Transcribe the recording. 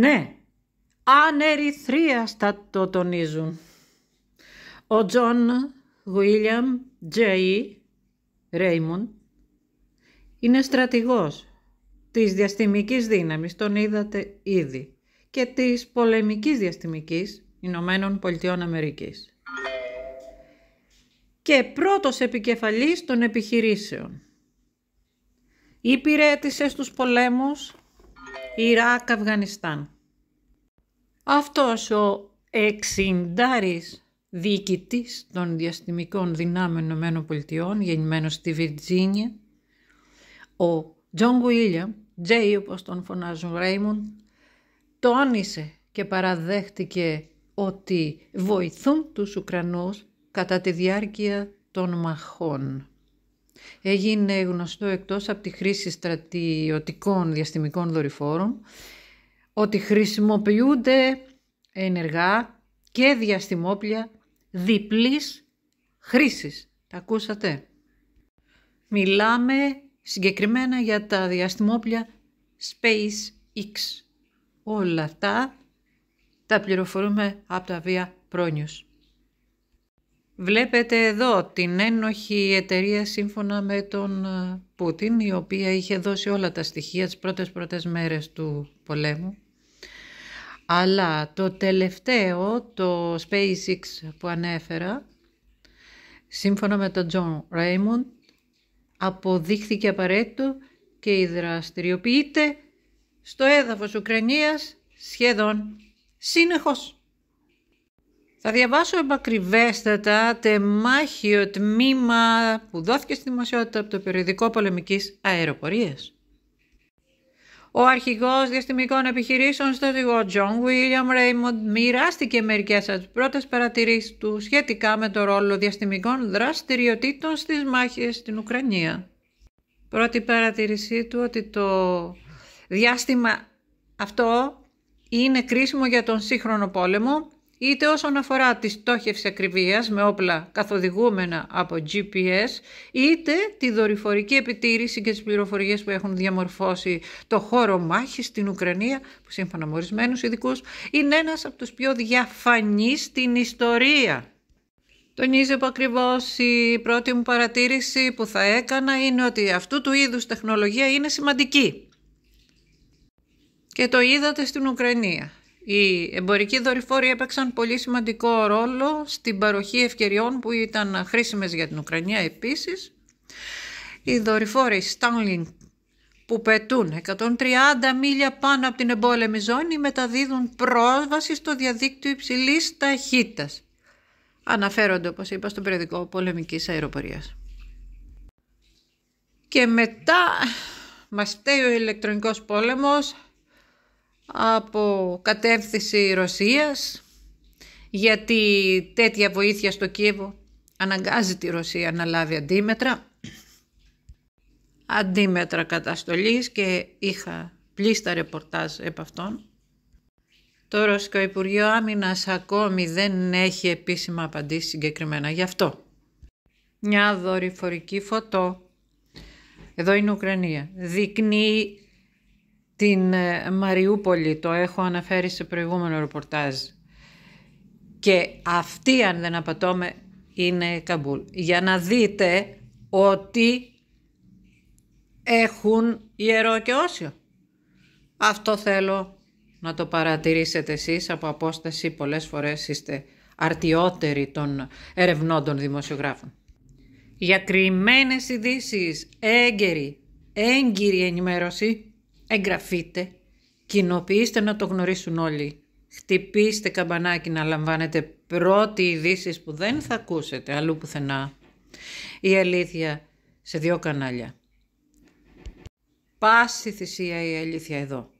Ναι, ανερυθρίαστα το τονίζουν. Ο Τζον Γουίλιαμ Τζέι Ρέιμον είναι στρατηγός της διαστημικής δύναμης, τον είδατε ήδη, και της πολεμικής διαστημικής Ηνωμένων Πολιτειών Αμερικής. Και πρώτος επικεφαλής των επιχειρήσεων. Υπηρέτησε στους πολέμους Ιράκ-Αφγανιστάν. Αυτός ο εξιντάρης διοικητής των διαστημικών δυνάμεων πολιτείων, γεννημένος στη Βιρτζίνια, ο Τζον Γουίλιαμ, Τζέι όπως τον φωνάζουν Ρέιμον, τόνισε και παραδέχτηκε ότι βοηθούν τους Ουκρανούς κατά τη διάρκεια των μαχών. Έγινε γνωστό εκτός από τη χρήση στρατιωτικών διαστημικών δορυφόρων ότι χρησιμοποιούνται ενεργά και διαστημόπλια διπλής χρήσης. Τα ακούσατε. Μιλάμε συγκεκριμένα για τα διαστημόπλια SpaceX. Όλα αυτά τα πληροφορούμε από τα βία Πρόνιους. Βλέπετε εδώ την ένοχη εταιρεία σύμφωνα με τον ε, Πούτιν, η οποία είχε δώσει όλα τα στοιχεία τις πρώτες πρώτες μέρες του πολέμου αλλά το τελευταίο, το SpaceX που ανέφερα, σύμφωνα με τον John Raymond, αποδείχθηκε απαραίτητο και δραστηριοποιείται στο έδαφος Ουκρανίας σχεδόν συνεχώς. Θα διαβάσω επακριβέστατα τεμάχιο τμήμα που δόθηκε στη δημοσιότητα από το περιοδικό πολεμικής αεροπορίας. Ο αρχηγός διαστημικών επιχειρήσεων στο ζυγό Τζον William Ρέιμοντ μοιράστηκε μερικές από τις πρώτες παρατηρήσεις του σχετικά με το ρόλο διαστημικών δραστηριοτήτων στις μάχες στην Ουκρανία. Πρώτη παρατηρήσή του ότι το διάστημα αυτό είναι κρίσιμο για τον σύγχρονο πόλεμο είτε όσον αφορά τη στόχευση ακριβίας με όπλα καθοδηγούμενα από GPS, είτε τη δορυφορική επιτήρηση και τις πληροφορίες που έχουν διαμορφώσει το χώρο μάχης στην Ουκρανία, που σύμφωνα με ορισμένους ειδικούς, είναι ένας από τους πιο διαφανείς στην ιστορία. Τονίζει που ακριβώς η πρώτη μου παρατήρηση που θα έκανα είναι ότι αυτού του είδους τεχνολογία είναι σημαντική. Και το είδατε στην Ουκρανία. Οι εμπορικοί δορυφόροι έπαιξαν πολύ σημαντικό ρόλο στην παροχή ευκαιριών που ήταν χρήσιμες για την Ουκρανία επίσης. Οι δορυφόροι Starlink που πετούν 130 μίλια πάνω από την εμπόλεμη ζώνη μεταδίδουν πρόσβαση στο διαδίκτυο υψηλής ταχύτητας. Αναφέρονται, όπως είπα, στον περιοδικό πολεμικής αεροπορίας. Και μετά μας φταίει ο ηλεκτρονικός πόλεμος, από κατεύθυνση Ρωσίας γιατί τέτοια βοήθεια στο Κίεβο αναγκάζει τη Ρωσία να λάβει αντίμετρα αντίμετρα καταστολής και είχα πλήστα ρεπορτάζ επ' αυτών. Το Ρωσικό Υπουργείο Άμυνας ακόμη δεν έχει επίσημα απαντήσει συγκεκριμένα γι' αυτό. Μια δορυφορική φωτό, εδώ είναι Ουκρανία, δεικνύει την ε, Μαριούπολη, το έχω αναφέρει σε προηγούμενο ρεπορτάζ. Και αυτή, αν δεν απατώμε, είναι Καμπούλ. Για να δείτε ότι έχουν ιερό και όσιο. Αυτό θέλω να το παρατηρήσετε εσείς από απόσταση. Πολλές φορές είστε αρτιότεροι των ερευνών των δημοσιογράφων. Για κρυμμένες ειδήσεις, έγκαιρη, έγκυρη ενημέρωση εγγραφείτε, κοινοποιήστε να το γνωρίσουν όλοι. Χτυπήστε καμπανάκι να λαμβάνετε πρώτη ειδήσεις που δεν θα ακούσετε αλλού πουθενά. Η αλήθεια σε δύο κανάλια. Πάση θυσία η αλήθεια εδώ.